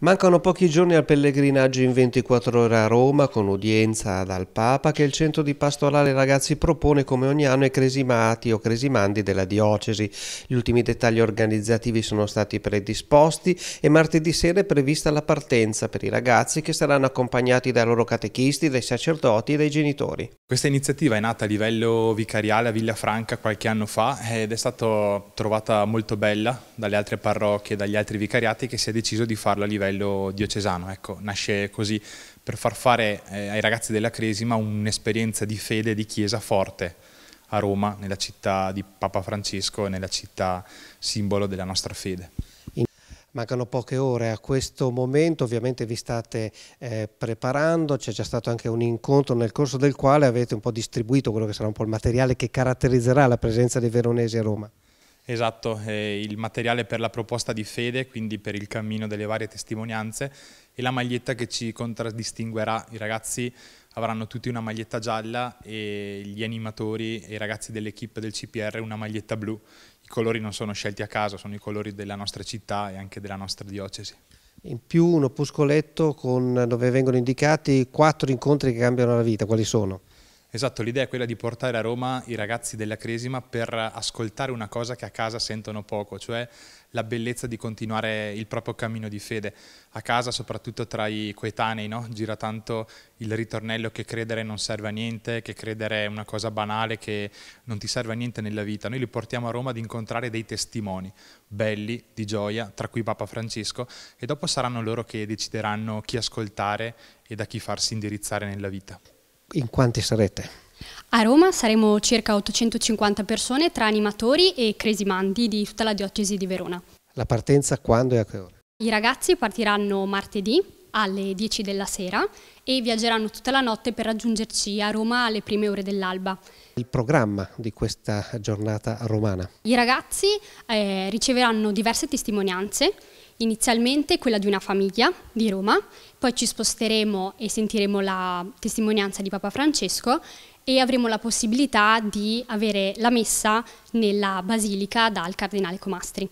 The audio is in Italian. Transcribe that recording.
Mancano pochi giorni al pellegrinaggio in 24 ore a Roma con udienza dal Papa che il centro di pastorale ragazzi propone come ogni anno ai cresimati o cresimandi della diocesi. Gli ultimi dettagli organizzativi sono stati predisposti e martedì sera è prevista la partenza per i ragazzi che saranno accompagnati dai loro catechisti, dai sacerdoti e dai genitori. Questa iniziativa è nata a livello vicariale a Villafranca qualche anno fa ed è stata trovata molto bella dalle altre parrocchie, e dagli altri vicariati che si è deciso di farla a livello diocesano. Ecco, nasce così per far fare eh, ai ragazzi della Cresima un'esperienza di fede e di chiesa forte a Roma, nella città di Papa Francesco e nella città simbolo della nostra fede. Mancano poche ore a questo momento, ovviamente vi state eh, preparando, c'è già stato anche un incontro nel corso del quale avete un po' distribuito quello che sarà un po' il materiale che caratterizzerà la presenza dei veronesi a Roma. Esatto, eh, il materiale per la proposta di fede, quindi per il cammino delle varie testimonianze e la maglietta che ci contraddistinguerà. I ragazzi avranno tutti una maglietta gialla e gli animatori e i ragazzi dell'equipe del CPR una maglietta blu. I colori non sono scelti a caso, sono i colori della nostra città e anche della nostra diocesi. In più un opuscoletto con, dove vengono indicati quattro incontri che cambiano la vita, quali sono? Esatto, l'idea è quella di portare a Roma i ragazzi della Cresima per ascoltare una cosa che a casa sentono poco, cioè la bellezza di continuare il proprio cammino di fede. A casa, soprattutto tra i coetanei, no? gira tanto il ritornello che credere non serve a niente, che credere è una cosa banale, che non ti serve a niente nella vita. Noi li portiamo a Roma ad incontrare dei testimoni belli, di gioia, tra cui Papa Francesco, e dopo saranno loro che decideranno chi ascoltare e da chi farsi indirizzare nella vita in quanti sarete? A Roma saremo circa 850 persone tra animatori e cresimandi di tutta la diocesi di Verona. La partenza quando e a che ora? I ragazzi partiranno martedì alle 10 della sera e viaggeranno tutta la notte per raggiungerci a Roma alle prime ore dell'alba. Il programma di questa giornata romana? I ragazzi eh, riceveranno diverse testimonianze inizialmente quella di una famiglia di Roma, poi ci sposteremo e sentiremo la testimonianza di Papa Francesco e avremo la possibilità di avere la messa nella basilica dal Cardinale Comastri.